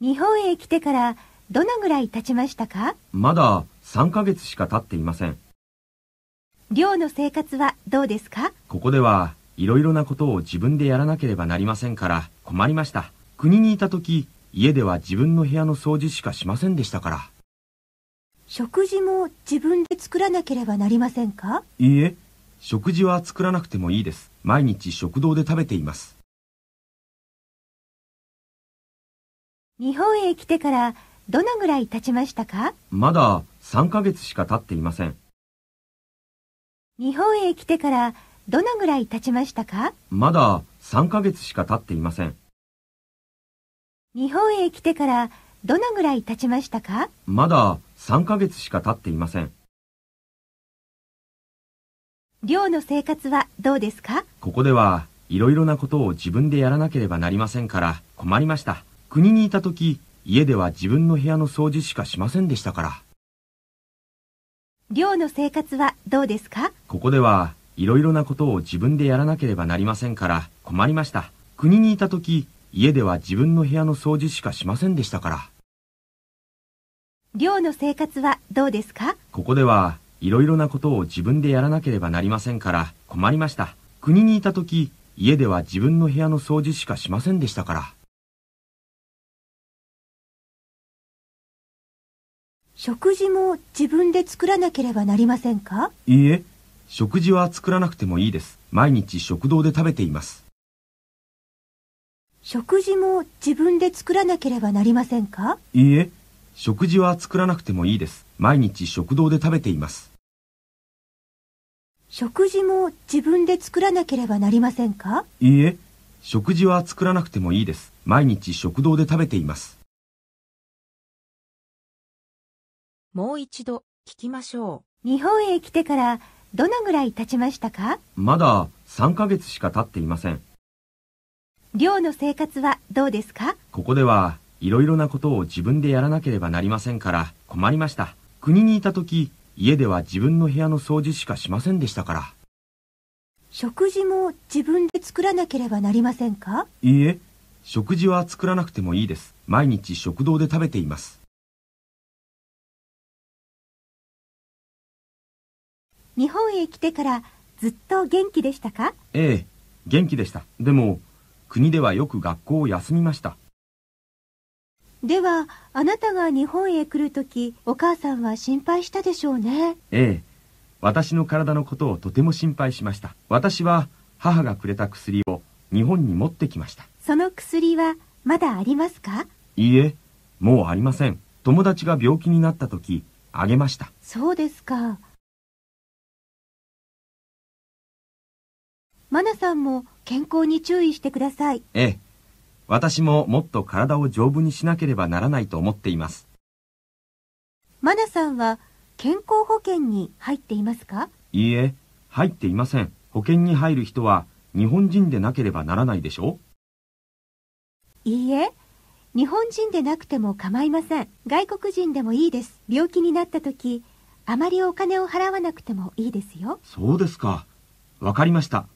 日本へ来てからどのぐらい経ちましたかまだ3ヶ月しか経っていません。寮の生活はどうですかここではいろいろなことを自分でやらなければなりませんから困りました。国にいた時、家では自分の部屋の掃除しかしませんでしたから。食事も自分で作らなければなりませんかいいえ、食事は作らなくてもいいです。毎日食堂で食べています。日本へ来てからどのぐらい経ちましたかまだ3ヶ月しか経っていません。日本へ来てからどのぐらい経ちましたかまだ3ヶ月しか経っていません。日本へ来てからどのぐらい経ちましたかまだ3ヶ月しか経っていません。寮の生活はどうですかここではいろいろなことを自分でやらなければなりませんから困りました。国にいた時、家では自分の部屋の掃除しかしませんでしたから。寮の生活はどうですかここでは、いろいろなことを自分でやらなければなりませんから、困りました。国にいた時、家では自分の部屋の掃除しかしませんでしたから。寮の生活はどうですかここでは、いろいろなことを自分でやらなければなりませんから、困りました。国にいた時、家では自分の部屋の掃除しかしませんでしたから。食事も自分で作らなければなりませんかいいえ、食事は作らなくてもいいです。毎日食堂で食べています。食事も自分で作らなければなりませんかいいえ、食事は作らなくてもいいです。毎日食堂で食べています。食事も自分で作らなければなりませんかいいえ、食事は作らなくてもいいです。毎日食堂で食べています。もう一度聞きましょう。日本へ来てからどのぐらい経ちましたかまだ3ヶ月しか経っていません。寮の生活はどうですかここではいろいろなことを自分でやらなければなりませんから困りました。国にいた時、家では自分の部屋の掃除しかしませんでしたから。食事も自分で作らなければなりませんかいいえ、食事は作らなくてもいいです。毎日食堂で食べています。日本へ来てからずっと元気でしたかええ、元気でした。でも、国ではよく学校を休みました。では、あなたが日本へ来るとき、お母さんは心配したでしょうね。ええ、私の体のことをとても心配しました。私は母がくれた薬を日本に持ってきました。その薬はまだありますかいいえ、もうありません。友達が病気になった時、あげました。そうですか。マナさんも健康に注意してください。ええ。私ももっと体を丈夫にしなければならないと思っています。マナさんは健康保険に入っていますかいいえ、入っていません。保険に入る人は日本人でなければならないでしょいいえ、日本人でなくても構いません。外国人でもいいです。病気になった時、あまりお金を払わなくてもいいですよ。そうですか。わかりました。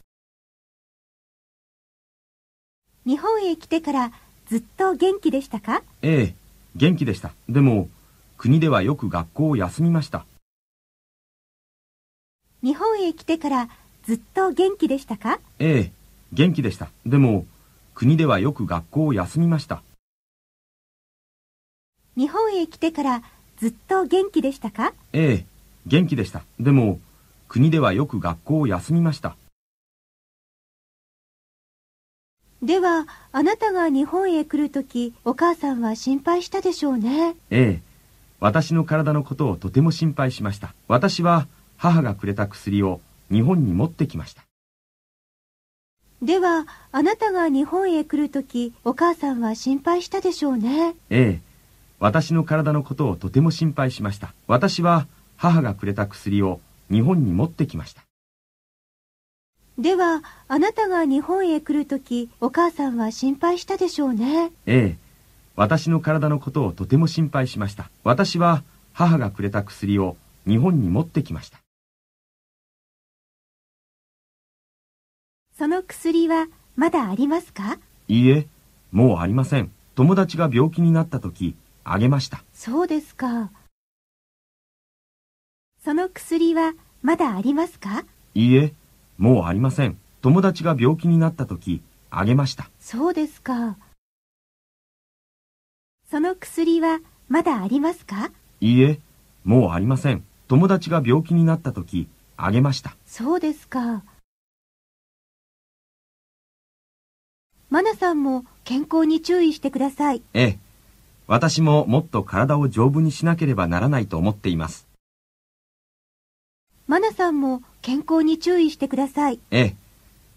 日本へ来てからずっと元気でしたかええ、元気でした。でも、国ではよく学校を休みました。日本へ来てからずっと元気でしたかええ、元気でした。でも、国ではよく学校を休みました。日本へ来てからずっと元気でしたかええ、元気でした。でも、国ではよく学校を休みました。では、あなたが日本へ来るとき、お母さんは心配したでしょうね。ええ。私の体のことをとても心配しました。私は母がくれた薬を日本に持ってきました。では、あなたが日本へ来るとき、お母さんは心配したでしょうね。ええ。私の体のことをとても心配しました。私は母がくれた薬を日本に持ってきました。ではあなたが日本へ来る時お母さんは心配したでしょうねええ私の体のことをとても心配しました私は母がくれた薬を日本に持ってきましたその薬はまだありますかいいえもうありません友達が病気になった時あげましたそうですかその薬はまだありますかいいえもうありません。友達が病気になった時、あげました。そうですか。その薬はまだありますかいいえ、もうありません。友達が病気になった時、あげました。そうですか。マナさんも健康に注意してください。ええ。私ももっと体を丈夫にしなければならないと思っています。マナさんも健康に注意してください。ええ。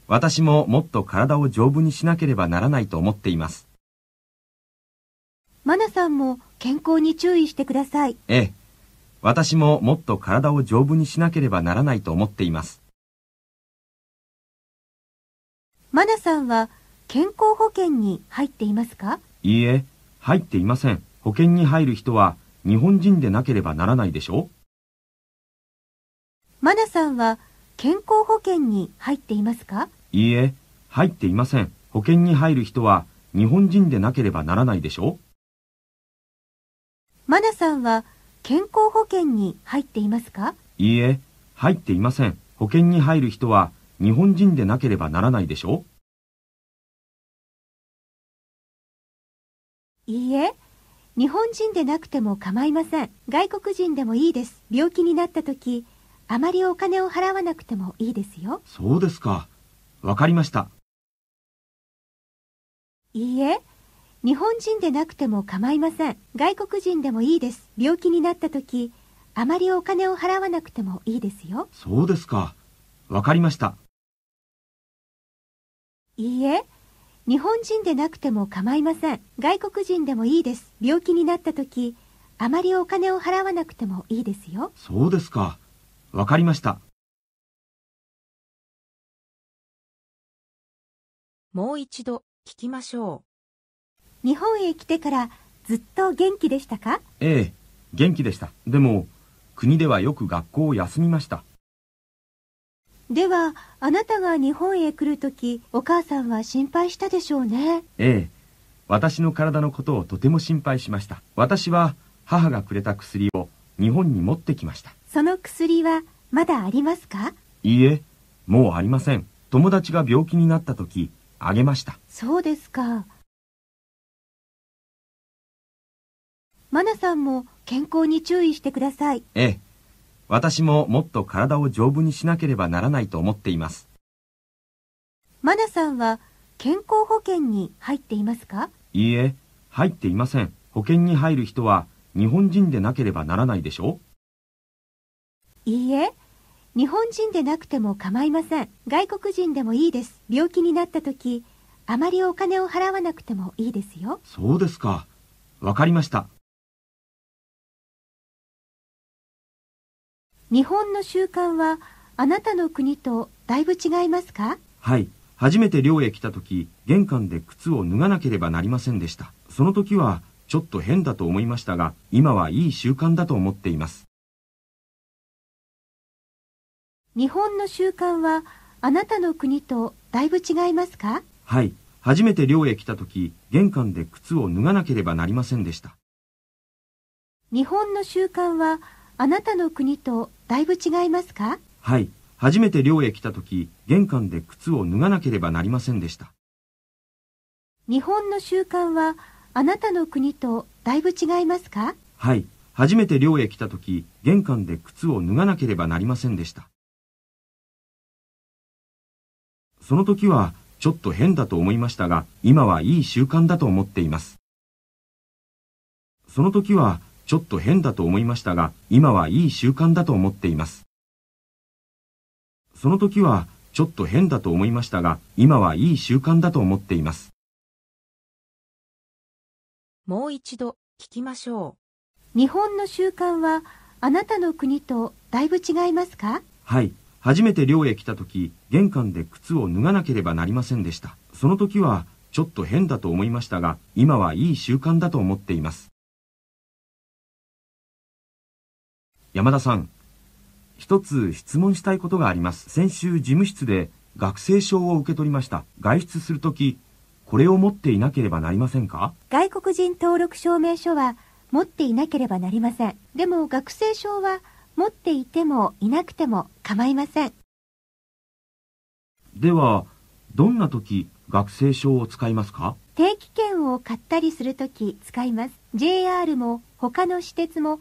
私ももっと体を丈夫にしなければならないと思っています。マナさんも健康に注意してください。ええ。私ももっと体を丈夫にしなければならないと思っています。マナさんは健康保険に入っていますかいいえ、入っていません。保険に入る人は日本人でなければならないでしょうマナさんは健康保険に入っていますかいいえ、入っていません。保険に入る人は日本人でなければならないでしょうマナさんは健康保険に入っていますかいいえ、入っていません。保険に入る人は日本人でなければならないでしょういいえ、日本人でなくても構いません。外国人でもいいです。病気になった時、あまりお金を払わなくてもいいですよそうですかわかりましたいいえ日本人でなくても構いません外国人でもいいです病気になった時あまりお金を払わなくてもいいですよそうですかわかりましたいいえ日本人でなくても構いません外国人でもいいです病気になった時あまりお金を払わなくてもいいですよそうですかわかりました。もう一度聞きましょう。日本へ来てからずっと元気でしたかええ、元気でした。でも、国ではよく学校を休みました。では、あなたが日本へ来るとき、お母さんは心配したでしょうね。ええ、私の体のことをとても心配しました。私は母がくれた薬を日本に持ってきました。その薬はまだありますかいいえ、もうありません。友達が病気になった時、あげました。そうですか。マナさんも健康に注意してください。ええ。私ももっと体を丈夫にしなければならないと思っています。マナさんは健康保険に入っていますかいいえ、入っていません。保険に入る人は日本人でなければならないでしょういいえ。日本人でなくても構いません。外国人でもいいです。病気になった時、あまりお金を払わなくてもいいですよ。そうですか。わかりました。日本の習慣はあなたの国とだいぶ違いますかはい初めて寮へ来た時玄関で靴を脱がなければなりませんでしたその時はちょっと変だと思いましたが今はいい習慣だと思っています日本の習慣はあなたの国とだいぶ違いますかはい初めて寮へ来た時玄関で靴を脱がなければなりませんでした日本の習慣はあなたの国とだいぶ違いますかはい初めて寮へ来た時玄関で靴を脱がなければなりませんでした日本の習慣はあなたの国とだいぶ違いますかはい初めて寮へ来た時玄関で靴を脱がなければなりませんでしたその時はちょっと変だと思いましたが、今はいい習慣だと思っています。その時はちょっと変だと思いましたが、今はいい習慣だと思っています。その時はちょっと変だと思いましたが、今はいい習慣だと思っています。もう一度聞きましょう。日本の習慣はあなたの国とだいぶ違いますかはい。初めて寮へ来た時、玄関で靴を脱がなければなりませんでした。その時は、ちょっと変だと思いましたが、今はいい習慣だと思っています。山田さん、一つ質問したいことがあります。先週事務室で学生証を受け取りました。外出する時これを持っていなければなりませんか外国人登録証明書は持っていなければなりません。でも学生証は持っていてもいなくても構いませんではどんな時学生証を使いますか定期券を買ったりする時使います JR も他の私鉄も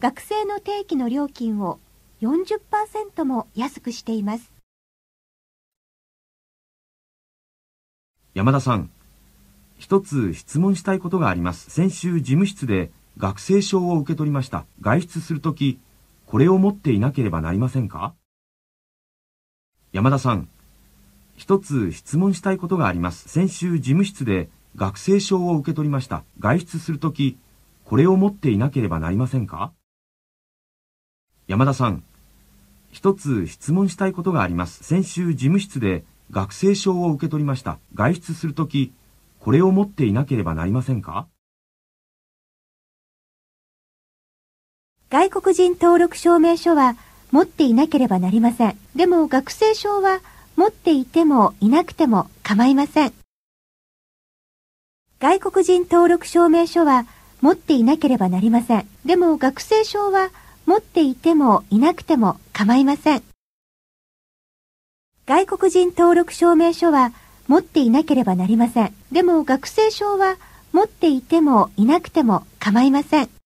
学生の定期の料金を40%も安くしています山田さん一つ質問したいことがあります先週事務室で学生証を受け取りました外出するときこれを持っていなければなりませんか山田さん、一つ質問したいことがあります。先週事務室で学生証を受け取りました。外出するとき、これを持っていなければなりませんか山田さん、一つ質問したいことがあります。先週事務室で学生証を受け取りました。外出するとき、これを持っていなければなりませんか外国人登録証明書は持っていなければなりません。でも学生証は持っていてもいなくても構いません。外国人登録証明書は持っていなければなりません。でも学生証は持っていてもいなくても構いません。外国人登録証明書は持っていなければなりません。でも学生証は持っていてもいなくても構いません。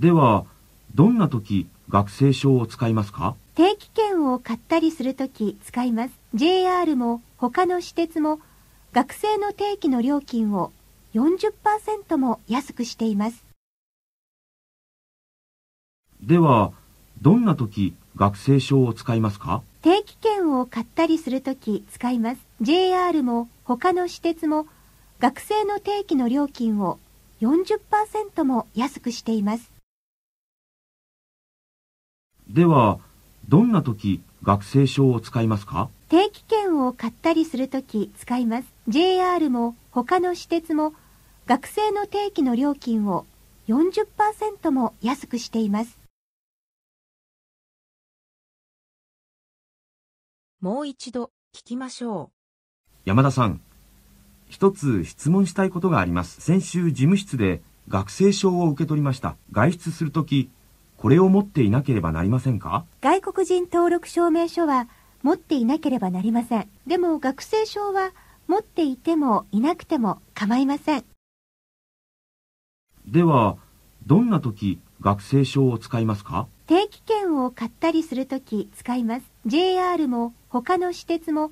では、どんな時、学生証を使いますか定期券を買ったりする時使います。JR も他の私鉄も学生の定期の料金を40%も安くしています。では、どんな時、学生証を使いますか定期券を買ったりする時使います。JR も他の私鉄も学生の定期の料金を40%も安くしています。では、どんな時、学生証を使いますか定期券を買ったりするとき使います。JR も他の私鉄も学生の定期の料金を40%も安くしています。もう一度聞きましょう。山田さん、一つ質問したいことがあります。先週事務室で学生証を受け取りました。外出するとき、これを持っていなければなりませんか外国人登録証明書は持っていなければなりません。でも学生証は持っていてもいなくても構いません。では、どんな時学生証を使いますか定期券を買ったりするとき使います。JR も他の私鉄も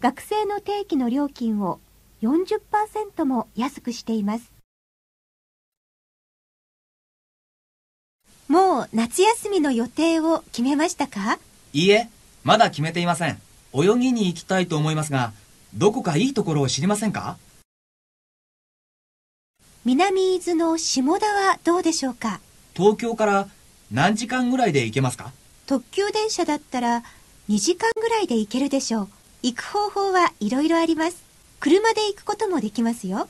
学生の定期の料金を40%も安くしています。もう夏休みの予定を決めましたかいいえ、まだ決めていません。泳ぎに行きたいと思いますが、どこかいいところを知りませんか南伊豆の下田はどうでしょうか東京から何時間ぐらいで行けますか特急電車だったら2時間ぐらいで行けるでしょう。行く方法はいろいろあります。車で行くこともできますよ。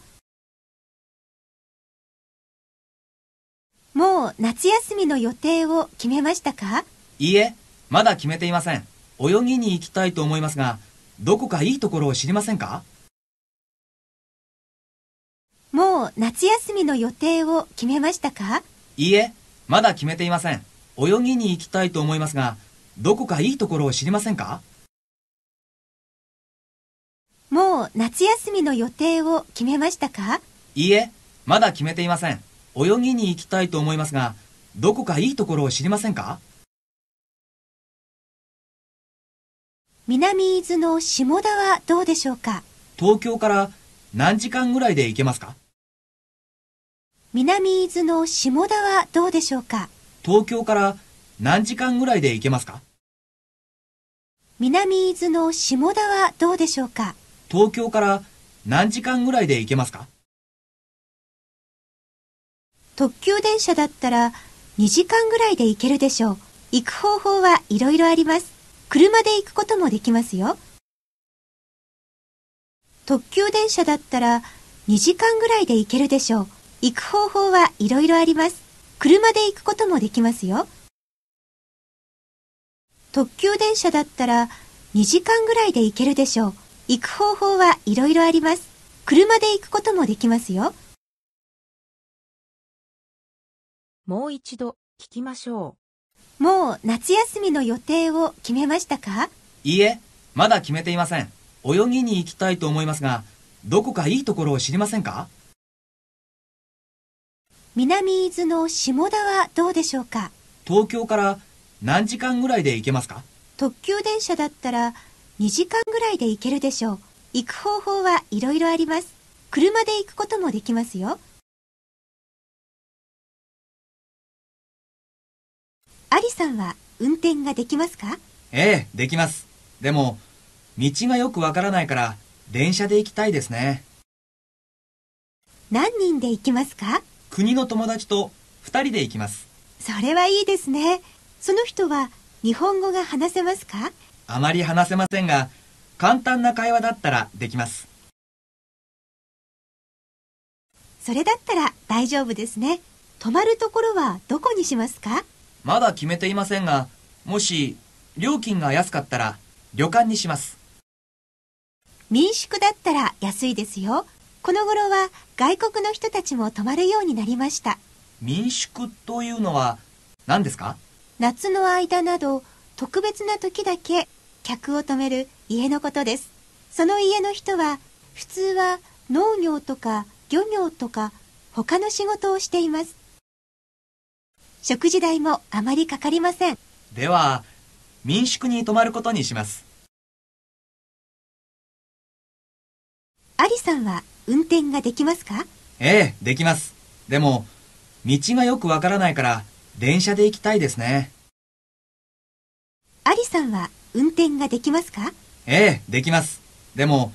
もう夏休みの予定を決めましたかいいえ、まだ決めていません。泳ぎに行きたいと思いますが、どこかいいところを知りませんかもう夏休みの予定を決めましたかいいえ、まだ決めていません。泳ぎに行きたいと思いますが、どこかいいところを知りませんかもう夏休みの予定を決めましたかいいえ、まだ決めていません。泳ぎに行きたいと思いますが、どこかいいところを知りませんか南伊豆の下田はどうでしょうか東京から何時間ぐらいで行けますか南伊豆の下田はどうでしょうか東京から何時間ぐらいで行けますか南伊豆の下田はどうでしょうか東京から何時間ぐらいで行けますか特急電車だったら2時間ぐらいで行けるでしょう。行く方法はいろいろあります。車で行くこともできますよ。特急電車だったら2時間ぐらいで行けるでしょう。行く方法はいろいろあります。車で行くこともできますよ。特急電車だったら2時間ぐらいで行けるでしょう。行く方法はいろいろあります。車で行くこともできますよ。もう一度聞きましょう。もう夏休みの予定を決めましたかいいえ、まだ決めていません。泳ぎに行きたいと思いますが、どこかいいところを知りませんか南伊豆の下田はどうでしょうか東京から何時間ぐらいで行けますか特急電車だったら2時間ぐらいで行けるでしょう。行く方法はいろいろあります。車で行くこともできますよ。アリさんは運転ができますかええ、できます。でも、道がよくわからないから、電車で行きたいですね。何人で行きますか国の友達と2人で行きます。それはいいですね。その人は日本語が話せますかあまり話せませんが、簡単な会話だったらできます。それだったら大丈夫ですね。泊まるところはどこにしますかまだ決めていませんが、もし料金が安かったら旅館にします。民宿だったら安いですよ。この頃は外国の人たちも泊まるようになりました。民宿というのは何ですか夏の間など特別な時だけ客を泊める家のことです。その家の人は普通は農業とか漁業とか他の仕事をしています。食事代もあまりかかりません。では、民宿に泊まることにします。アリさんは運転ができますかええ、できます。でも、道がよくわからないから、電車で行きたいですね。アリさんは運転ができますかええ、できます。でも、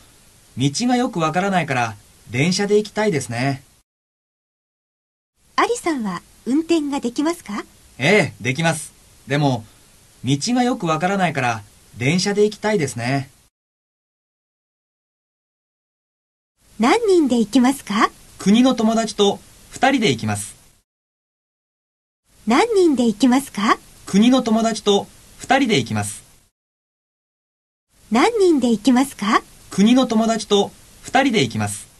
道がよくわからないから、電車で行きたいですね。アリさんは運転ができますかええ、できます。でも、道がよくわからないから、電車で行きたいですね。何人で行きますか国の友達と2人で行きます。何人で行きますか国の友達と2人で行きます。何人で行きますか国の友達と2人で行きます。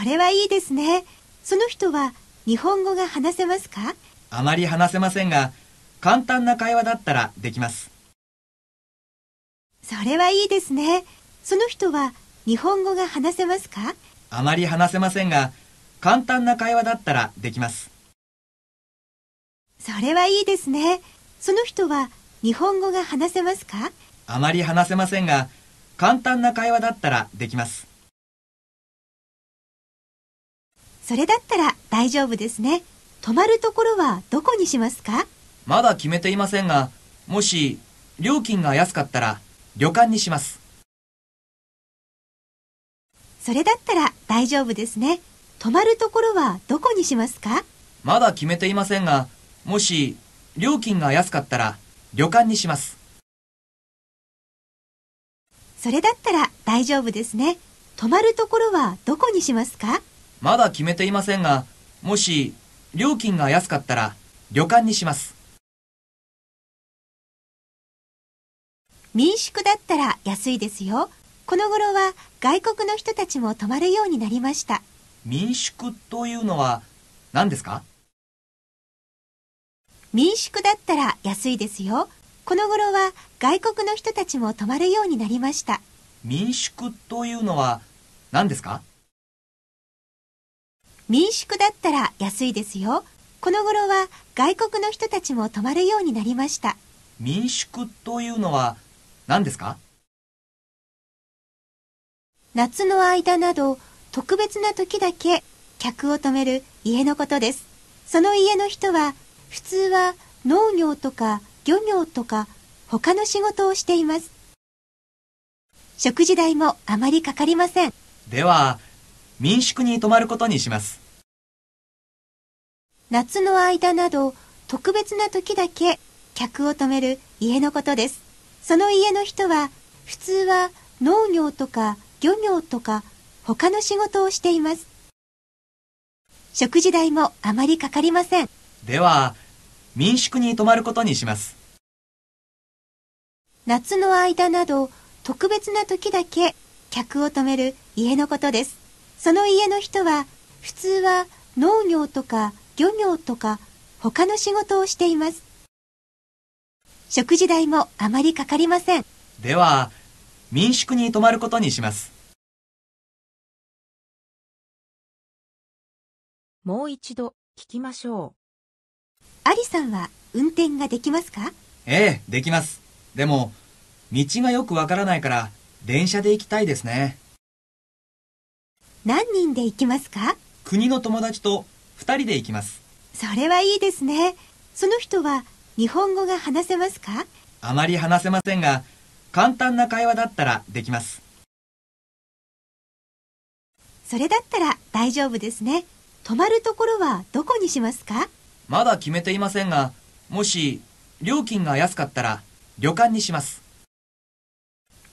それはいいですね。その人は日本語が話せますかあまり話せませんが、簡単な会話だったらできます。それはいいですね。その人は日本語が話せますかあまり話せませんが、簡単な会話だったらできます。それはいいですね。その人は日本語が話せますかあまり話せませんが、簡単な会話だったらできます。それだったら大丈夫ですね。泊まるところはどこにしますかまだ決めていませんが、もし料金が安かったら旅館にします。それだったら大丈夫ですね。泊まるところはどこにしますかまだ決めていませんが、もし料金が安かったら旅館にします。それだったら大丈夫ですね。泊まるところはどこにしますかまだ決めていませんが、もし料金が安かったら旅館にします。民宿だったら安いですよ。この頃は外国の人たちも泊まるようになりました。民宿というのは何ですか民宿だったら安いですよ。この頃は外国の人たちも泊まるようになりました。民宿というのは何ですか民宿だったら安いですよ。この頃は外国の人たちも泊まるようになりました。民宿というのは何ですか夏の間など特別な時だけ客を泊める家のことです。その家の人は普通は農業とか漁業とか他の仕事をしています。食事代もあまりかかりません。では、民宿に泊まることにします。夏の間など特別な時だけ客を泊める家のことです。その家の人は普通は農業とか漁業とか他の仕事をしています。食事代もあまりかかりません。では、民宿に泊まることにします。夏の間など特別な時だけ客を泊める家のことです。その家の人は普通は農業とか漁業とか他の仕事をしています。食事代もあまりかかりません。では、民宿に泊まることにします。もう一度聞きましょう。アリさんは運転ができますかええ、できます。でも、道がよくわからないから、電車で行きたいですね。何人で行きますか国の友達と2人で行きますそれはいいですねその人は日本語が話せますかあまり話せませんが簡単な会話だったらできますそれだったら大丈夫ですね泊まるところはどこにしますかまだ決めていませんがもし料金が安かったら旅館にします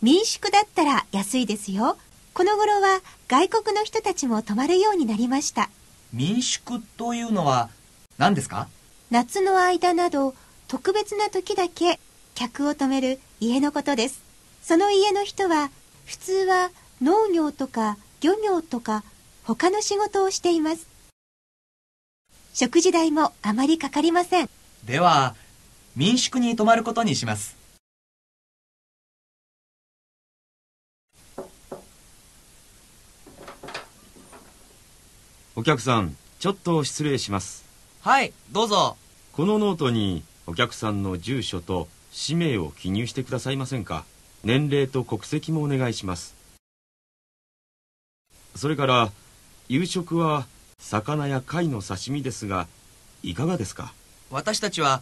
民宿だったら安いですよこの頃は外国の人たちも泊まるようになりました民宿というのは何ですか夏の間など特別な時だけ客を泊める家のことですその家の人は普通は農業とか漁業とか他の仕事をしています食事代もあまりかかりませんでは民宿に泊まることにしますお客さんちょっと失礼しますはいどうぞこのノートにお客さんの住所と氏名を記入してくださいませんか年齢と国籍もお願いしますそれから夕食は魚や貝の刺身ですがいかがですか私たちは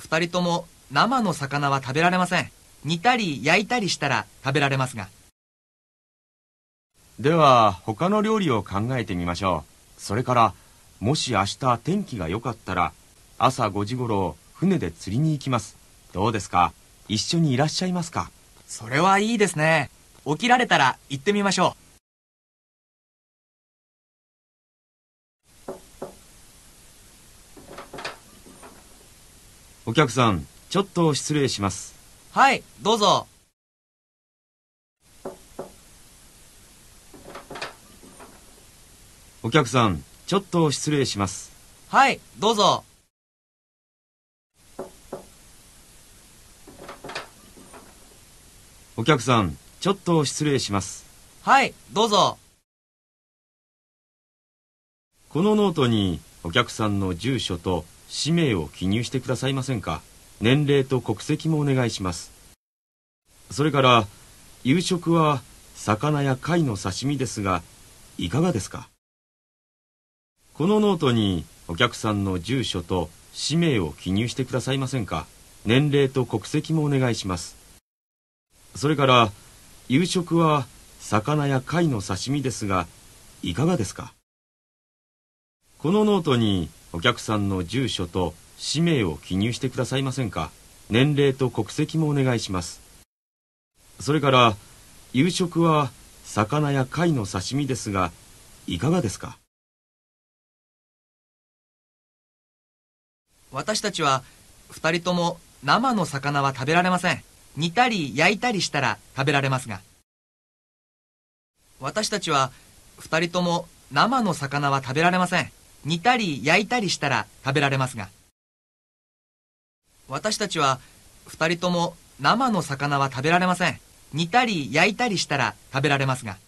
2人とも生の魚は食べられません煮たり焼いたりしたら食べられますがでは他の料理を考えてみましょうそれからもし明日天気が良かったら朝5時ごろ船で釣りに行きますどうですか一緒にいらっしゃいますかそれはいいですね起きられたら行ってみましょうお客さんちょっと失礼しますはいどうぞお客さん、ちょっと失礼します。はい、どうぞ。お客さん、ちょっと失礼します。はい、どうぞ。このノートにお客さんの住所と氏名を記入してくださいませんか。年齢と国籍もお願いします。それから、夕食は魚や貝の刺身ですが、いかがですかこのノートにお客さんの住所と氏名を記入してくださいませんか年齢と国籍もお願いしますそれから夕食は魚や貝の刺身ですがいかがですかこのノートにお客さんの住所と氏名を記入してくださいませんか年齢と国籍もお願いしますそれから夕食は魚や貝の刺身ですがいかがですか私たちは2人とも生の魚は食べられません煮たり焼いたりしたら食べられますが私たちは2人とも生の魚は食べられません煮たり焼いたりしたら食べられますが私たちは2人とも生の魚は食べられません煮たり焼いたりしたら食べられますが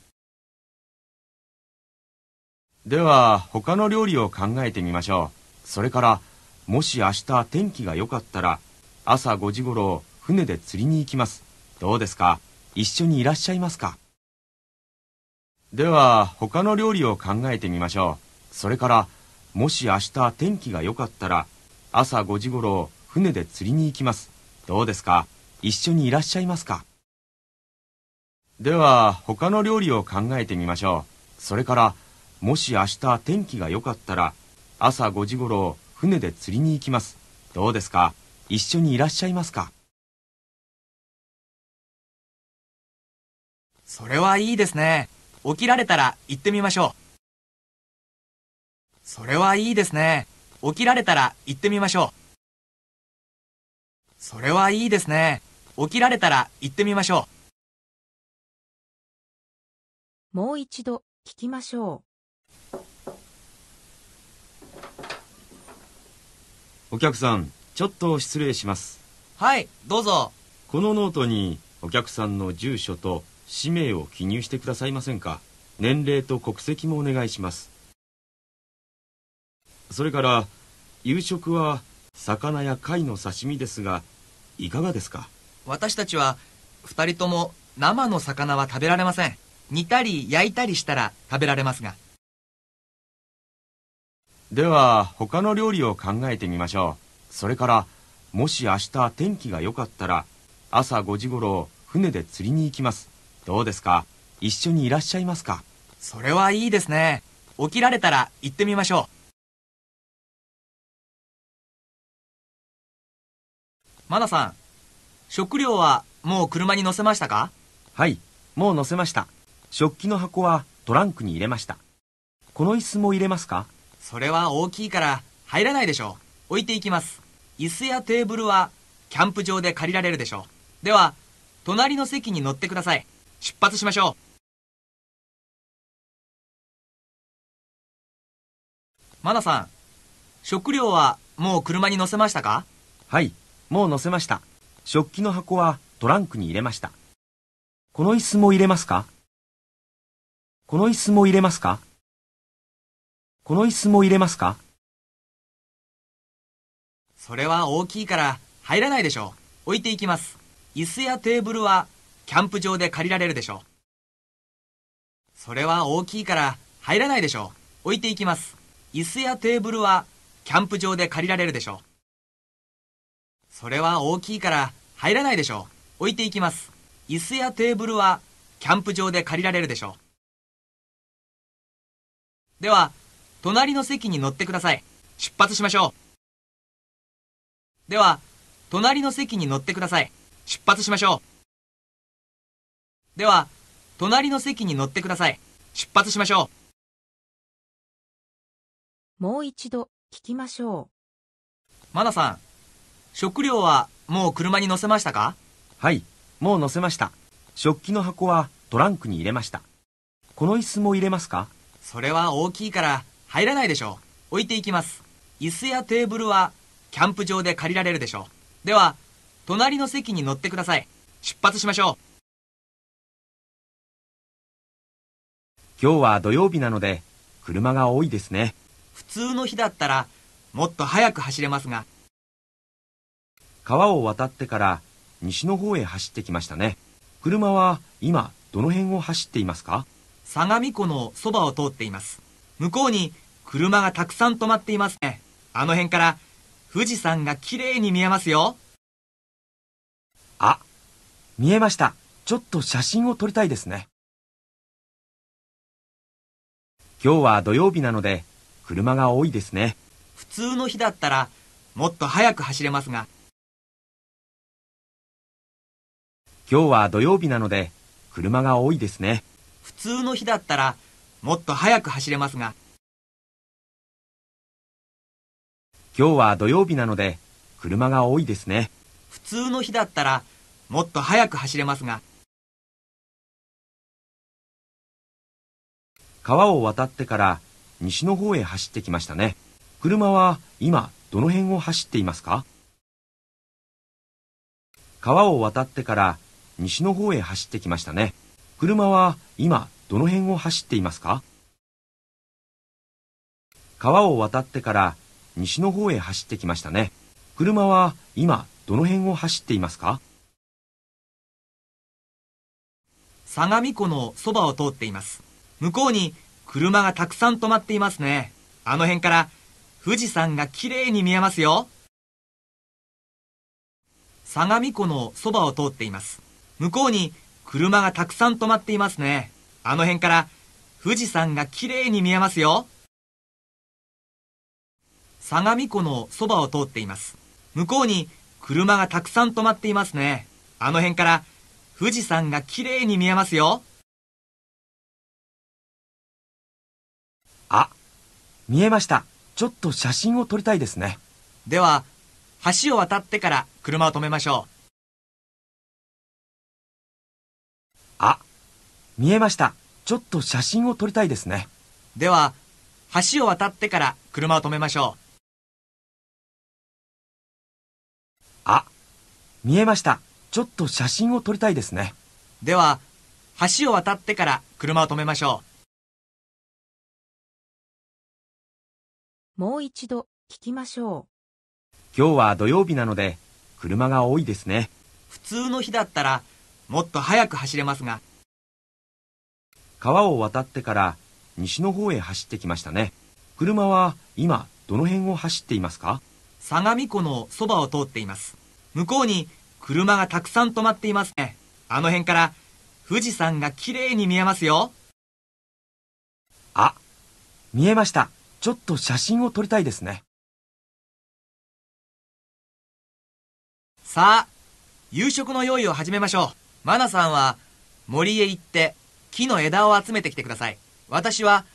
では他の料理を考えてみましょうそれからもし明日天気が良かったら朝5時頃船で釣りに行きますどうですか一緒にいらっしゃいますかでは他の料理を考えてみましょうそれからもし明日天気が良かったら朝5時頃船で釣りに行きますどうですか一緒にいらっしゃいますかでは他の料理を考えてみましょうそれからもし明日天気が良かったら朝5時頃船で釣りに行きます。どうですか一緒にいらっしゃいますかそれはいいですね。起きられたら行ってみましょう。それはいいですね。起きられたら行ってみましょう。それはいいですね。起きられたら行ってみましょう。もう一度聞きましょう。お客さんちょっと失礼しますはいどうぞこのノートにお客さんの住所と氏名を記入してくださいませんか年齢と国籍もお願いしますそれから夕食は魚や貝の刺身ですがいかがですか私たちは2人とも生の魚は食べられません煮たり焼いたりしたら食べられますがでは他の料理を考えてみましょうそれからもし明日天気が良かったら朝5時頃船で釣りに行きますどうですか一緒にいらっしゃいますかそれはいいですね起きられたら行ってみましょうマナさん食料はもう車に乗せましたかはいもう乗せました食器の箱はトランクに入れましたこの椅子も入れますかそれは大きいから入らないでしょう。置いていきます。椅子やテーブルはキャンプ場で借りられるでしょう。では、隣の席に乗ってください。出発しましょう。マナさん、食料はもう車に乗せましたかはい、もう乗せました。食器の箱はトランクに入れました。この椅子も入れますかこの椅子も入れますかこの椅子も入れますかそれは大きいから入らないでしょう。置いていきます。椅子やテーブルはキャンプ場で借りられるでしょう。それは大きいから入らないでしょう。置いていきます。椅子やテーブルはキャンプ場で借りられるでしょう。それは大きいから入らないでしょう。置いていきます。椅子やテーブルはキャンプ場で借りられるでしょう。では、隣の席に乗ってください。出発しましょう。では、隣の席に乗ってください。出発しましょう。では、隣の席に乗ってください。出発しましょう。もう一度、聞きましょう。マナさん、食料はもう車に乗せましたかはい、もう乗せました。食器の箱はトランクに入れました。この椅子も入れますかそれは大きいから入らないでしょう。置いていきます。椅子やテーブルはキャンプ場で借りられるでしょう。では、隣の席に乗ってください。出発しましょう。今日は土曜日なので、車が多いですね。普通の日だったら、もっと早く走れますが。川を渡ってから西の方へ走ってきましたね。車は今どの辺を走っていますか相模湖のそばを通っています。向こうに車がたくさん止まっていますね。あの辺から富士山が綺麗に見えますよ。あ、見えました。ちょっと写真を撮りたいですね。今日は土曜日なので、車が多いですね。普通の日だったら、もっと早く走れますが。今日は土曜日なので、車が多いですね。普通の日だったら、もっと早く走れますが。今日は土曜日なので、車が多いですね。普通の日だったら、もっとく走れますが。川を渡ってから西の方へ走ってきましたね。車は今どの辺を走っていますか川を渡ってから西の方へ走ってきましたね。車は今どの辺を走っていますか川を渡ってから西の方へ走ってきましたね。車は今どの辺を走っていますか相模湖のそばを通っています。向こうに車がたくさん止まっていますね。あの辺から富士山がきれいに見えますよ。相模湖のそばを通っています。向こうに車がたくさん止まっていますね。あの辺から富士山が綺麗に見えますよ。相模湖のそばを通っています。向こうに車がたくさん止まっていますね。あの辺から富士山が綺麗に見えますよ。あ、見えました。ちょっと写真を撮りたいですね。では、橋を渡ってから車を止めましょう。見えました。ちょっと写真を撮りたいですね。では、橋を渡ってから車を止めましょう。あ、見えました。ちょっと写真を撮りたいですね。では、橋を渡ってから車を止めましょう。もう一度聞きましょう。今日は土曜日なので、車が多いですね。普通の日だったら、もっと早く走れますが、川を渡ってから西の方へ走ってきましたね。車は今どの辺を走っていますか相模湖のそばを通っています。向こうに車がたくさん止まっていますね。あの辺から富士山が綺麗に見えますよ。あ、見えました。ちょっと写真を撮りたいですね。さあ、夕食の用意を始めましょう。マナさんは森へ行って木の枝を集めてきてください。私は、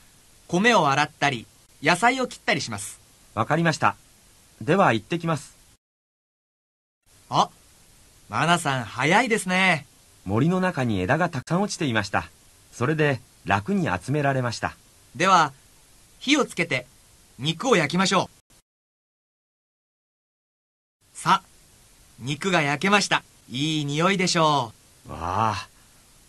米を洗ったり、野菜を切ったりします。わかりました。では行ってきます。あ、マナさん早いですね。森の中に枝がたくさん落ちていました。それで楽に集められました。では、火をつけて肉を焼きましょう。さ、肉が焼けました。いい匂いでしょう。わあ、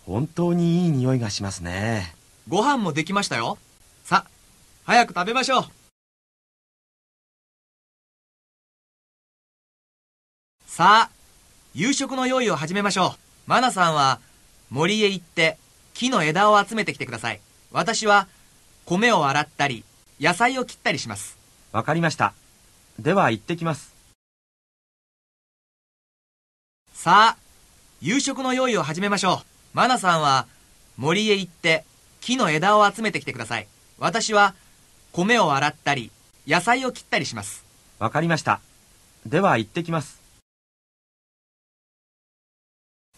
本当にいい匂いがしますね。ご飯もできましたよ。さ、早く食べましょう。さあ、夕食の用意を始めましょう。マナさんは森へ行って木の枝を集めてきてください。私は米を洗ったり、野菜を切ったりします。わかりました。では行ってきます。さあ、夕食の用意を始めましょう。マナさんは森へ行って木の枝を集めてきてください。私は米を洗ったり、野菜を切ったりします。わかりました。では行ってきます。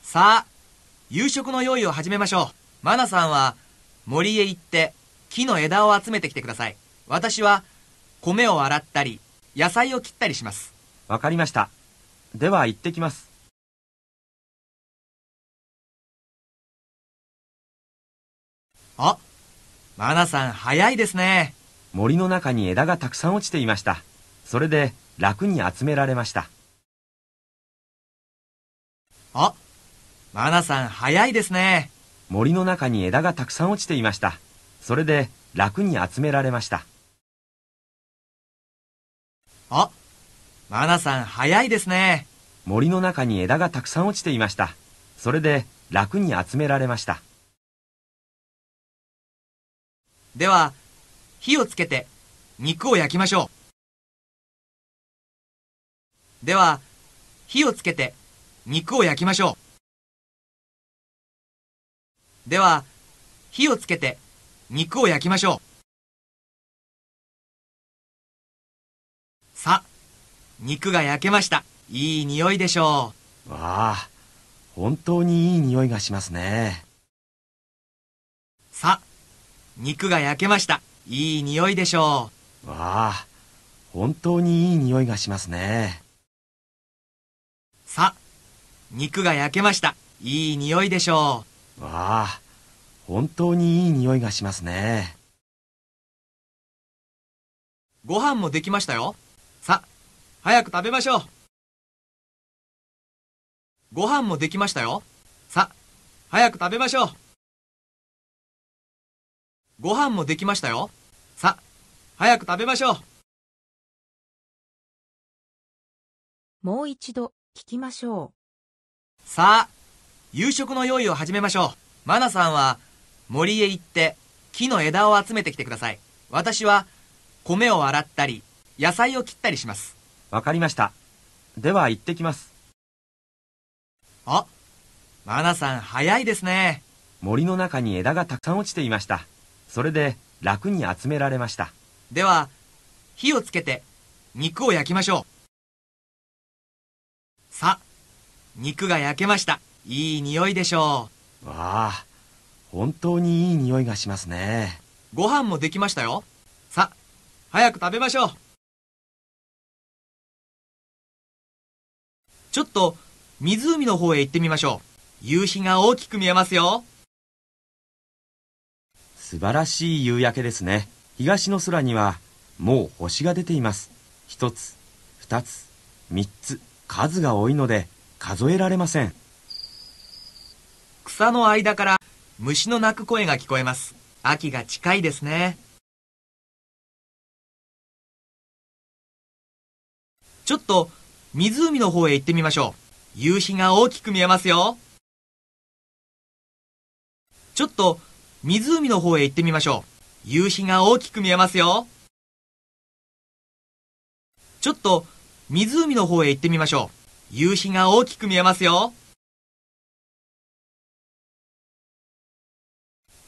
さあ、夕食の用意を始めましょう。マナさんは森へ行って木の枝を集めてきてください。私は米を洗ったり、野菜を切ったりします。わかりました。では行ってきます。あ、マナさん早いですね。森の中に枝がたくさん落ちていました。それで楽に集められました。あ、マナさん早いですね。森の中に枝がたくさん落ちていました。それで楽に集められました。あ、マナさん早いですね。森の中に枝がたくさん落ちていました。それで楽に集められました。では、火をつけて肉を焼きましょう。では、火をつけて肉を焼きましょう。では、火をつけて肉を焼きましょう。さ、肉が焼けました。いい匂いでしょう。わあ、本当にいい匂いがしますね。さ、肉が焼けました。いい匂いでしょう。わあ、本当にいい匂いがしますね。さ、肉が焼けました。いい匂いでしょう。わあ、本当にいい匂いがしますね。ご飯もできましたよ。さ、早く食べましょう。ご飯もできましたよ。さ、早く食べましょう。ご飯もできましたよ。さ、早く食べましょう。もう一度、聞きましょう。さあ、夕食の用意を始めましょう。マナさんは、森へ行って、木の枝を集めてきてください。私は、米を洗ったり、野菜を切ったりします。わかりました。では、行ってきます。あ、マナさん早いですね。森の中に枝がたくさん落ちていました。それで楽に集められました。では、火をつけて肉を焼きましょう。さ、あ肉が焼けました。いい匂いでしょう。わあ、本当にいい匂いがしますね。ご飯もできましたよ。さ、あ早く食べましょう。ちょっと湖の方へ行ってみましょう。夕日が大きく見えますよ。素晴らしい夕焼けですね。東の空にはもう星が出ています。一つ、二つ、三つ、数が多いので数えられません。草の間から虫の鳴く声が聞こえます。秋が近いですね。ちょっと湖の方へ行ってみましょう。夕日が大きく見えますよ。ちょっと湖の方へ行ってみましょう。夕日が大きく見えますよ。ちょっと、湖の方へ行ってみましょう。夕日が大きく見えますよ。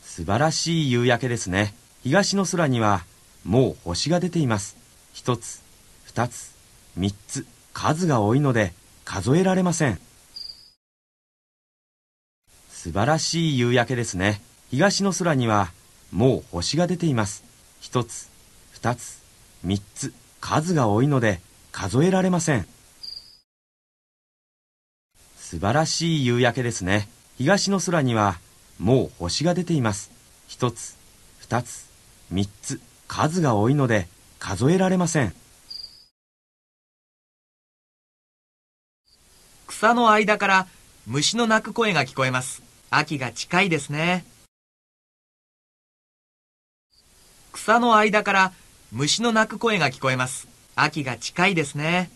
素晴らしい夕焼けですね。東の空には、もう星が出ています。一つ、二つ、三つ、数が多いので、数えられません。素晴らしい夕焼けですね。東の空にはもう星が出ています一つ二つ三つ数が多いので数えられません素晴らしい夕焼けですね東の空にはもう星が出ています一つ二つ三つ数が多いので数えられません草の間から虫の鳴く声が聞こえます秋が近いですね草の間から虫の鳴く声が聞こえます。秋が近いですね。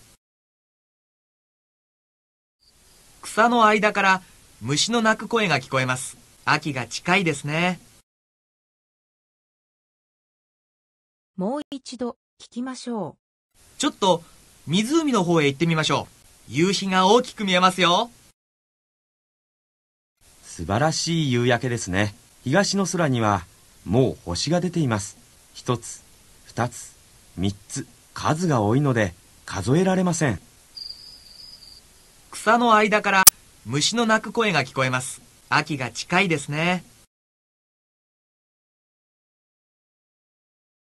草の間から虫の鳴く声が聞こえます。秋が近いですね。もう一度聞きましょう。ちょっと湖の方へ行ってみましょう。夕日が大きく見えますよ。素晴らしい夕焼けですね。東の空にはもう星が出ています。1つ2つ3つ数が多いので数えられません草の間から虫の鳴く声が聞こえます秋が近いですね